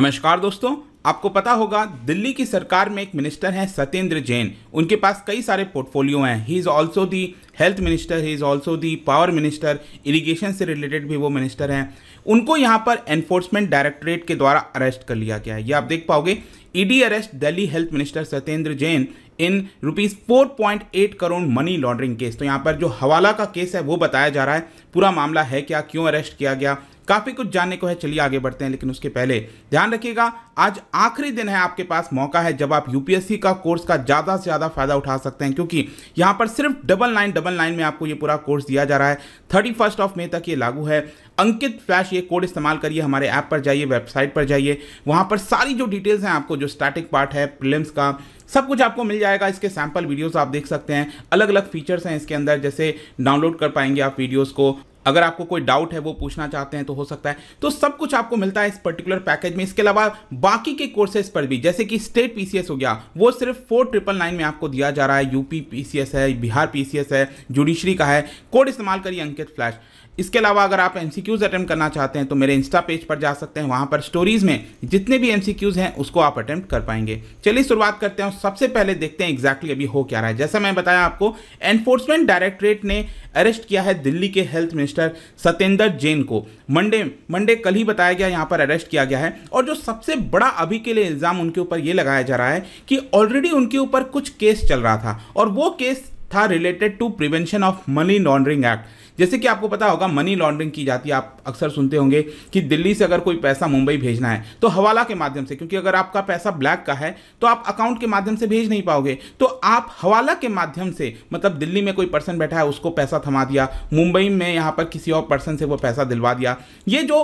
नमस्कार दोस्तों आपको पता होगा दिल्ली की सरकार में एक मिनिस्टर हैं सत्येंद्र जैन उनके पास कई सारे पोर्टफोलियो हैं he is also the health minister he is also the power minister irrigation से रिलेटेड भी वो मिनिस्टर हैं उनको यहाँ पर एनफोर्समेंट डायरेक्टरेट के द्वारा अरेस्ट कर लिया गया है ये आप देख पाओगे ED e arrest Delhi health minister Satyendra Jain in rupees four point eight crore money laundering case तो यहाँ पर जो हवाला का केस है वो बताया जा रहा है पूरा मामला है क्या क्यों अरेस्ट किया गया काफ़ी कुछ जानने को है चलिए आगे बढ़ते हैं लेकिन उसके पहले ध्यान रखिएगा आज आखिरी दिन है आपके पास मौका है जब आप यूपीएससी का कोर्स का ज़्यादा से ज़्यादा फायदा उठा सकते हैं क्योंकि यहाँ पर सिर्फ डबल नाइन डबल नाइन में आपको ये पूरा कोर्स दिया जा रहा है थर्टी फर्स्ट ऑफ मे तक ये लागू है अंकित फ्लैश ये कोड इस्तेमाल करिए हमारे ऐप पर जाइए वेबसाइट पर जाइए वहाँ पर सारी जो डिटेल्स हैं आपको जो स्टैटिक पार्ट है प्रिलिम्स का सब कुछ आपको मिल जाएगा इसके सैंपल वीडियोस आप देख सकते हैं अलग अलग फीचर्स हैं इसके अंदर जैसे डाउनलोड कर पाएंगे आप वीडियोस को अगर आपको कोई डाउट है वो पूछना चाहते हैं तो हो सकता है तो सब कुछ आपको मिलता है इस पर्टिकुलर पैकेज में इसके अलावा बाकी के कोर्सेज पर भी जैसे कि स्टेट पीसीएस हो गया वो सिर्फ फोर ट्रिपल नाइन में आपको दिया जा रहा है यूपी पीसीएस है बिहार पीसीएस है जुडिशरी का है कोड इस्तेमाल करिए अंकित फ्लैश इसके अलावा अगर आप एम अटेम्प्ट करना चाहते हैं तो मेरे इंस्टा पेज पर जा सकते हैं वहाँ पर स्टोरीज में जितने भी एम हैं उसको आप अटेम्प्ट कर पाएंगे चलिए शुरुआत करते हैं सबसे पहले देखते हैं एग्जैक्टली अभी हो क्या रहा है जैसा मैं बताया आपको एनफोर्समेंट डायरेक्टरेट ने अरेस्ट किया है दिल्ली के health minister minister Satyendra Jain को मंडे मंडे कल ही बताया गया यहाँ पर अरेस्ट किया गया है और जो सबसे बड़ा अभी के लिए इल्ज़ाम उनके ऊपर ये लगाया जा रहा है कि ऑलरेडी उनके ऊपर कुछ केस चल रहा था और वो केस था related to prevention of money laundering act जैसे कि आपको पता होगा मनी लॉन्ड्रिंग की जाती है आप अक्सर सुनते होंगे कि दिल्ली से अगर कोई पैसा मुंबई भेजना है तो हवाला के माध्यम से क्योंकि अगर आपका पैसा ब्लैक का है तो आप अकाउंट के माध्यम से भेज नहीं पाओगे तो आप हवाला के माध्यम से मतलब दिल्ली में कोई पर्सन बैठा है उसको पैसा थमा दिया मुंबई में यहाँ पर किसी और पर्सन से वो पैसा दिलवा दिया ये जो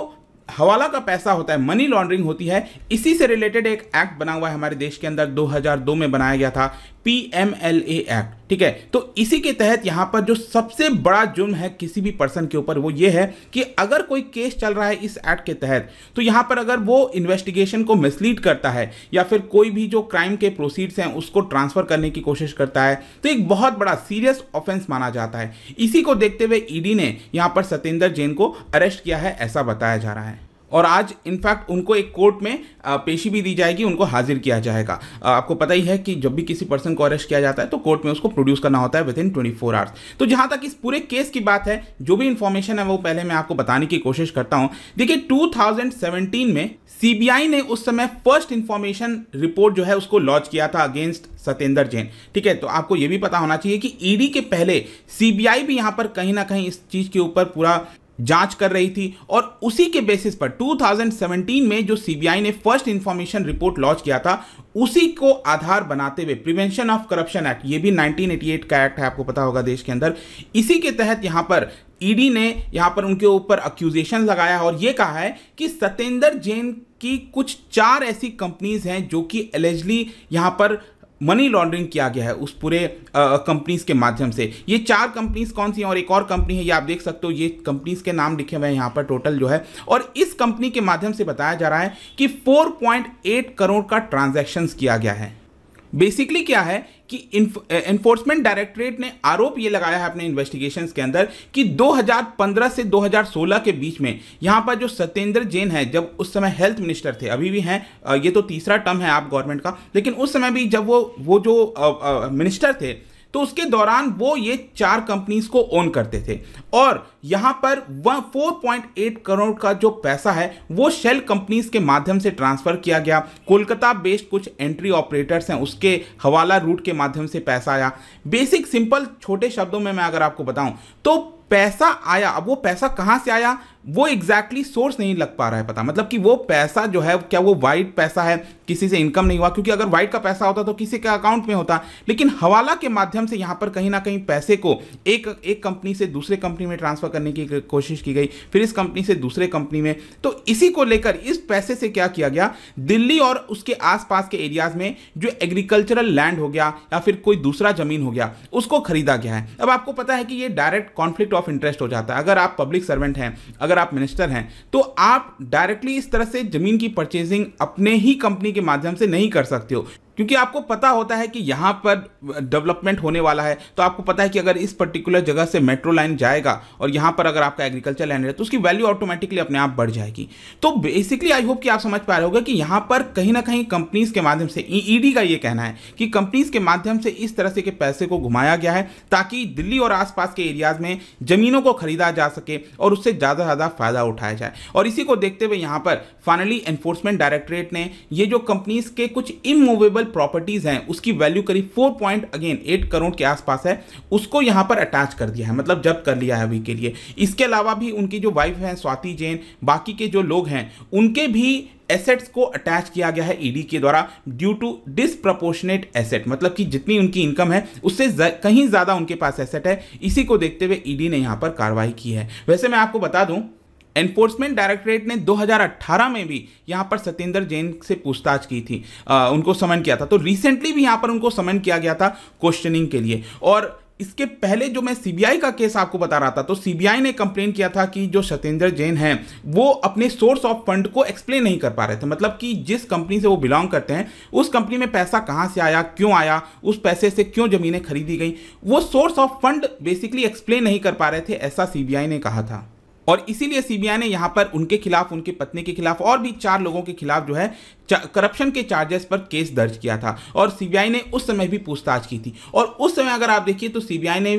हवाला का पैसा होता है मनी लॉन्ड्रिंग होती है इसी से रिलेटेड एक एक्ट बना हुआ है हमारे देश के अंदर 2002 में बनाया गया था P M L A act ठीक है तो इसी के तहत यहाँ पर जो सबसे बड़ा जुर्म है किसी भी पर्सन के ऊपर वो ये है कि अगर कोई केस चल रहा है इस एक्ट के तहत तो यहां पर अगर वो इन्वेस्टिगेशन को मिसलीड करता है या फिर कोई भी जो क्राइम के प्रोसीड्स हैं उसको ट्रांसफर करने की कोशिश करता है तो एक बहुत बड़ा सीरियस ऑफेंस माना जाता है इसी को देखते हुए ईडी e ने यहाँ पर सत्येंद्र जैन को अरेस्ट किया है ऐसा बताया जा रहा है और आज इनफैक्ट उनको एक कोर्ट में पेशी भी दी जाएगी उनको हाजिर किया जाएगा आपको पता ही है कि जब भी किसी पर्सन को अरेस्ट किया जाता है तो कोर्ट में उसको प्रोड्यूस करना होता है within twenty four hours तो जहां तक इस पूरे केस की बात है जो भी इन्फॉर्मेशन है वो पहले मैं आपको बताने की कोशिश करता हूं देखिए टू में सीबीआई ने उस समय फर्स्ट इंफॉर्मेशन रिपोर्ट जो है उसको लॉन्च किया था अगेंस्ट सत्येंद्र जैन ठीक है तो आपको यह भी पता होना चाहिए कि ईडी e के पहले सीबीआई भी यहां पर कहीं ना कहीं इस चीज के ऊपर पूरा जांच कर रही थी और उसी के बेसिस पर 2017 में जो सीबीआई ने फर्स्ट इंफॉर्मेशन रिपोर्ट लॉन्च किया था उसी को आधार बनाते हुए प्रिवेंशन ऑफ करप्शन एक्ट ये भी 1988 का एक्ट है आपको पता होगा देश के अंदर इसी के तहत यहां पर ईडी e ने यहां पर उनके ऊपर अक्यूजेशन लगाया और यह कहा है कि सत्येंद्र जैन की कुछ चार ऐसी कंपनीज हैं जो कि एलिजली यहां पर मनी लॉन्ड्रिंग किया गया है उस पूरे कंपनीज के माध्यम से ये चार कंपनीज कौन सी हैं और एक और कंपनी है ये आप देख सकते हो ये कंपनीज के नाम लिखे हुए हैं यहाँ पर टोटल जो है और इस कंपनी के माध्यम से बताया जा रहा है कि 4.8 करोड़ का ट्रांजैक्शंस किया गया है बेसिकली क्या है कि एनफोर्समेंट डायरेक्टरेट ने आरोप ये लगाया है अपने इन्वेस्टिगेशंस के अंदर कि 2015 से 2016 के बीच में यहाँ पर जो सत्येंद्र जैन है जब उस समय हेल्थ मिनिस्टर थे अभी भी हैं ये तो तीसरा टर्म है आप गवर्नमेंट का लेकिन उस समय भी जब वो वो जो मिनिस्टर थे तो उसके दौरान वो ये चार कंपनीज को ओन करते थे और यहाँ पर वह 4.8 करोड़ का जो पैसा है वो शेल कंपनीज के माध्यम से ट्रांसफर किया गया कोलकाता बेस्ड कुछ एंट्री ऑपरेटर्स हैं उसके हवाला रूट के माध्यम से पैसा आया बेसिक सिंपल छोटे शब्दों में मैं अगर आपको बताऊं तो पैसा आया अब वो पैसा कहाँ से आया वो एग्जैक्टली exactly सोर्स नहीं लग पा रहा है पता मतलब कि वो पैसा जो है क्या वो वाइट पैसा है किसी से इनकम नहीं हुआ क्योंकि अगर वाइट का पैसा होता तो किसी के अकाउंट में होता लेकिन हवाला के माध्यम से यहाँ पर कहीं ना कहीं पैसे को एक एक कंपनी से दूसरे कंपनी में ट्रांसफर करने की कोशिश की गई फिर इस कंपनी से दूसरे कंपनी में तो इसी को लेकर इस पैसे से क्या किया गया दिल्ली और उसके आसपास के एरियाज में जो एग्रीकल्चरल लैंड हो गया या फिर कोई दूसरा जमीन हो गया उसको खरीदा गया है अब आपको पता है कि ये डायरेक्ट कॉन्फ्लिक्ट ऑफ इंटरेस्ट हो जाता है अगर आप पब्लिक सर्वेंट हैं अगर अगर आप मिनिस्टर हैं तो आप डायरेक्टली इस तरह से ज़मीन की परचेजिंग अपने ही कंपनी के माध्यम से नहीं कर सकते हो क्योंकि आपको पता होता है कि यहाँ पर डेवलपमेंट होने वाला है तो आपको पता है कि अगर इस पर्टिकुलर जगह से मेट्रो लाइन जाएगा और यहाँ पर अगर आपका एग्रीकल्चर लैंड है तो उसकी वैल्यू ऑटोमेटिकली अपने आप बढ़ जाएगी तो बेसिकली आई होप कि आप समझ पा रहे होगा कि यहाँ पर कहीं ना कहीं कंपनीज के माध्यम से ईडी e- e का ये कहना है कि कंपनीज के माध्यम से इस तरह से के पैसे को घुमाया गया है ताकि दिल्ली और आसपास के एरियाज में जमीनों को खरीदा जा सके और उससे ज़्यादा से ज़्यादा फायदा उठाया जाए और इसी को देखते हुए यहाँ पर फाइनली एनफोर्समेंट डायरेक्टरेट ने ये जो कंपनीज के कुछ इमूवेबल प्रॉपर्टीज हैं उसकी वैल्यू करीब four point again eight crore के आसपास है उसको यहां पर अटैच कर दिया है मतलब जब्त कर लिया है अभी के लिए इसके अलावा भी उनकी जो वाइफ हैं स्वाति जैन बाकी के जो लोग हैं उनके भी एसेट्स को अटैच किया गया है ईडी e के द्वारा ड्यू टू डिसप्रपोर्शनेट एसेट मतलब कि जितनी उनकी इनकम है उससे कहीं ज़्यादा उनके पास एसेट है इसी को देखते हुए ईडी e ने यहाँ पर कार्रवाई की है वैसे मैं आपको बता दूँ एनफोर्समेंट डायरेक्टरेट ने 2018 में भी यहाँ पर सत्येंद्र जैन से पूछताछ की थी आ, उनको समन किया था तो रिसेंटली भी यहाँ पर उनको समन किया गया था क्वेश्चनिंग के लिए और इसके पहले जो मैं सीबीआई का केस आपको बता रहा था तो सीबीआई ने कंप्लेन किया था कि जो सत्येंद्र जैन हैं वो अपने सोर्स ऑफ फंड को एक्सप्लेन नहीं कर पा रहे थे मतलब कि जिस कंपनी से वो बिलोंग करते हैं उस कंपनी में पैसा कहाँ से आया क्यों आया उस पैसे से क्यों ज़मीनें खरीदी गई वो source of fund basically explain नहीं कर पा रहे थे ऐसा सी ने कहा था और इसीलिए सीबीआई ने यहां पर उनके खिलाफ उनकी पत्नी के खिलाफ और भी चार लोगों के खिलाफ जो है करप्शन के चार्जेस पर केस दर्ज किया था और सीबीआई ने उस समय भी पूछताछ की थी और उस समय अगर आप देखिए तो सीबीआई ने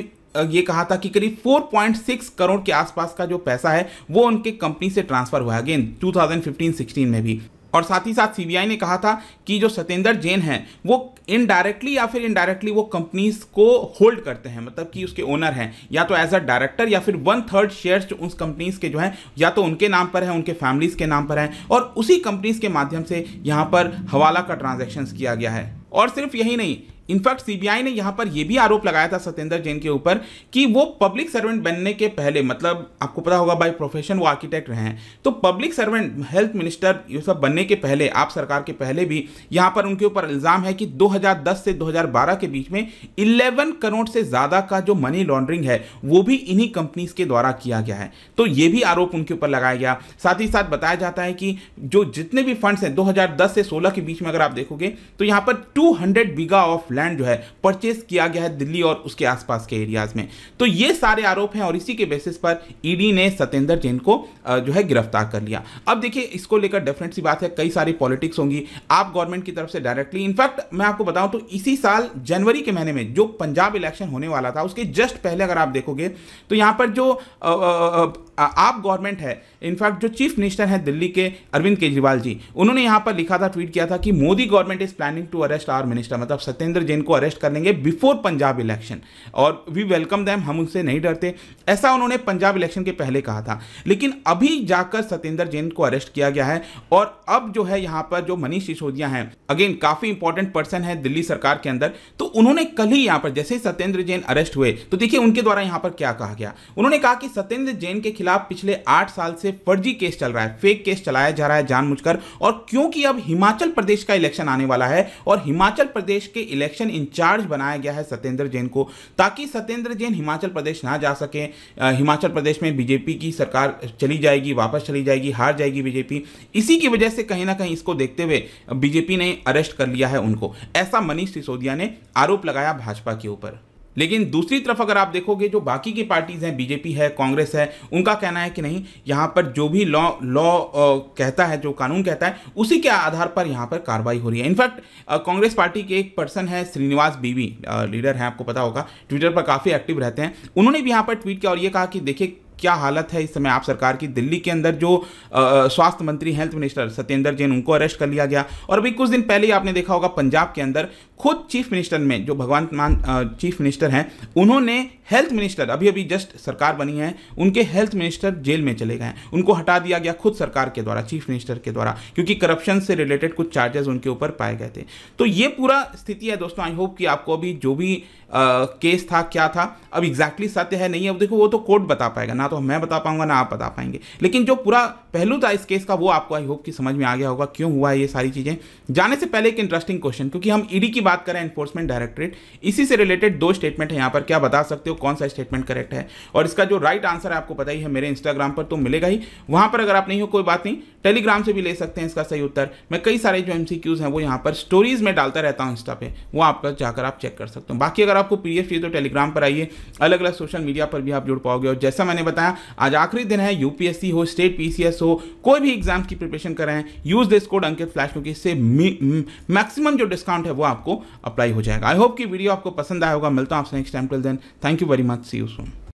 ये कहा था कि करीब 4.6 करोड़ के आसपास का जो पैसा है वो उनके कंपनी से ट्रांसफर हुआ अगेन 2015-16 में भी और साथ ही साथ सीबीआई ने कहा था कि जो सत्येंद्र जैन हैं वो इनडायरेक्टली या फिर इनडायरेक्टली वो कंपनीज को होल्ड करते हैं मतलब कि उसके ओनर हैं या तो एज अ डायरेक्टर या फिर वन थर्ड शेयर्स उस कंपनीज के जो हैं या तो उनके नाम पर हैं उनके फैमिलीज के नाम पर हैं और उसी कंपनीज के माध्यम से यहाँ पर हवाला का ट्रांजेक्शन किया गया है और सिर्फ यही नहीं इनफैक्ट सीबीआई ने यहां पर यह भी आरोप लगाया था सत्येंद्र जैन के ऊपर कि वो पब्लिक सर्वेंट बनने के पहले मतलब आपको पता होगा बाय प्रोफेशन वो आर्किटेक्ट रहे हैं तो पब्लिक सर्वेंट हेल्थ मिनिस्टर ये सब बनने के पहले आप सरकार के पहले भी यहां पर उनके ऊपर इल्ज़ाम है कि 2010 से 2012 के बीच में इलेवन करोड़ से ज़्यादा का जो मनी लॉन्ड्रिंग है वो भी इन्हीं कंपनीज के द्वारा किया गया है तो ये भी आरोप उनके ऊपर लगाया गया साथ ही साथ बताया जाता है कि जो जितने भी फंड्स हैं दो से सोलह के बीच में अगर आप देखोगे तो यहाँ पर टू बीघा ऑफ लैंड जो है परचेस किया गया है दिल्ली और उसके आसपास के एरियाज में तो ये सारे आरोप हैं और इसी के बेसिस पर ईडी e ने सत्येंद्र जैन को जो है गिरफ्तार कर लिया अब देखिए इसको लेकर डेफिनेट सी बात है कई सारी पॉलिटिक्स होंगी आप गवर्नमेंट की तरफ से डायरेक्टली इनफैक्ट मैं आपको बताऊं तो इसी साल जनवरी के महीने में जो पंजाब इलेक्शन होने वाला था उसके जस्ट पहले अगर आप देखोगे तो यहाँ पर जो आप गवर्नमेंट है इनफैक्ट जो चीफ मिनिस्टर हैं दिल्ली के अरविंद केजरीवाल जी उन्होंने यहां पर लिखा था ट्वीट किया था कि Modi government is planning to arrest our minister मतलब सत्येंद्र जैन को अरेस्ट कर लेंगे बिफोर पंजाब इलेक्शन और वी वेलकम दैम हम उनसे नहीं डरते ऐसा उन्होंने पंजाब इलेक्शन के पहले कहा था लेकिन अभी जाकर सत्येंद्र जैन को अरेस्ट किया गया है और अब जो है यहाँ पर जो मनीष सिसोदिया हैं अगेन काफ़ी इंपॉर्टेंट पर्सन है दिल्ली सरकार के अंदर तो उन्होंने कल ही यहाँ पर जैसे ही सत्येंद्र जैन अरेस्ट हुए तो देखिए उनके द्वारा यहाँ पर क्या कहा गया उन्होंने कहा कि सत्येंद्र जैन के खिलाफ पिछले आठ साल से फर्जी केस चल रहा है फेक केस चलाया जा रहा है जानबूझकर और क्योंकि अब हिमाचल प्रदेश का इलेक्शन आने वाला है और हिमाचल प्रदेश के इलेक्शन इलेक्शन इंचार्ज बनाया गया है सत्येंद्र जैन को ताकि सत्येंद्र जैन हिमाचल प्रदेश ना जा सके हिमाचल प्रदेश में बीजेपी की सरकार चली जाएगी वापस चली जाएगी हार जाएगी बीजेपी इसी की वजह से कहीं ना कहीं इसको देखते हुए बीजेपी ने अरेस्ट कर लिया है उनको ऐसा मनीष सिसोदिया ने आरोप लगाया भाजपा के ऊपर लेकिन दूसरी तरफ अगर आप देखोगे जो बाकी की पार्टीज़ हैं बीजेपी है कांग्रेस है उनका कहना है कि नहीं यहाँ पर जो भी लॉ लॉ कहता है जो कानून कहता है उसी के आधार पर यहाँ पर कार्रवाई हो रही है इनफैक्ट कांग्रेस पार्टी के एक पर्सन है श्रीनिवास बीवी लीडर हैं आपको पता होगा ट्विटर पर काफ़ी एक्टिव रहते हैं उन्होंने भी यहाँ पर ट्वीट किया और ये कहा कि देखिए क्या हालत है इस समय आप सरकार की दिल्ली के अंदर जो स्वास्थ्य मंत्री हेल्थ मिनिस्टर सत्येंद्र जैन उनको अरेस्ट कर लिया गया और अभी कुछ दिन पहले ही आपने देखा होगा पंजाब के अंदर खुद चीफ मिनिस्टर में जो भगवंत मान चीफ मिनिस्टर हैं उन्होंने हेल्थ मिनिस्टर अभी अभी जस्ट सरकार बनी है उनके हेल्थ मिनिस्टर जेल में चले गए उनको हटा दिया गया खुद सरकार के द्वारा चीफ मिनिस्टर के द्वारा क्योंकि करप्शन से रिलेटेड कुछ चार्जेस उनके ऊपर पाए गए थे तो ये पूरा स्थिति है दोस्तों आई होप कि आपको अभी जो भी केस था क्या था अब एग्जैक्टली सत्य है नहीं है अब देखो वो तो कोर्ट बता पाएगा ना तो मैं बता पाऊंगा ना आप बता पाएंगे लेकिन जो पूरा पहलू था इस केस का वो आपको आई होप कि समझ में आ गया होगा क्यों हुआ ये सारी चीज़ें जाने से पहले एक इंटरेस्टिंग क्वेश्चन क्योंकि हम ईडी e की बात करें एनफोर्समेंट डायरेक्टरेट इसी से रिलेटेड दो स्टेटमेंट है यहाँ पर क्या बता सकते हो कौन सा स्टेटमेंट करेक्ट है और इसका जो राइट आंसर है आपको पता ही है मेरे इंस्टाग्राम पर तो मिलेगा ही वहाँ पर अगर आप नहीं हो कोई बात नहीं टेलीग्राम से भी ले सकते हैं इसका सही उत्तर मैं कई सारे जो एम हैं वो यहाँ पर स्टोरीज में डालता रहता हूँ इंस्टा पे वो आप जाकर आप चेक कर सकते हो बाकी अगर अगर आपको पी चाहिए तो टेलीग्राम पर आइए अलग अलग सोशल मीडिया पर भी आप जुड़ पाओगे और जैसा मैंने बताया आज आखिरी दिन है यूपीएससी हो स्टेट पी हो कोई भी एग्जाम की प्रिपरेशन कर रहे हैं use this code Ankit flash क्योंकि इससे मैक्सिमम जो डिस्काउंट है वो आपको अप्लाई हो जाएगा आई होप कि वीडियो आपको पसंद आया होगा मिलता हूँ आपसे next time till then thank you very much see you soon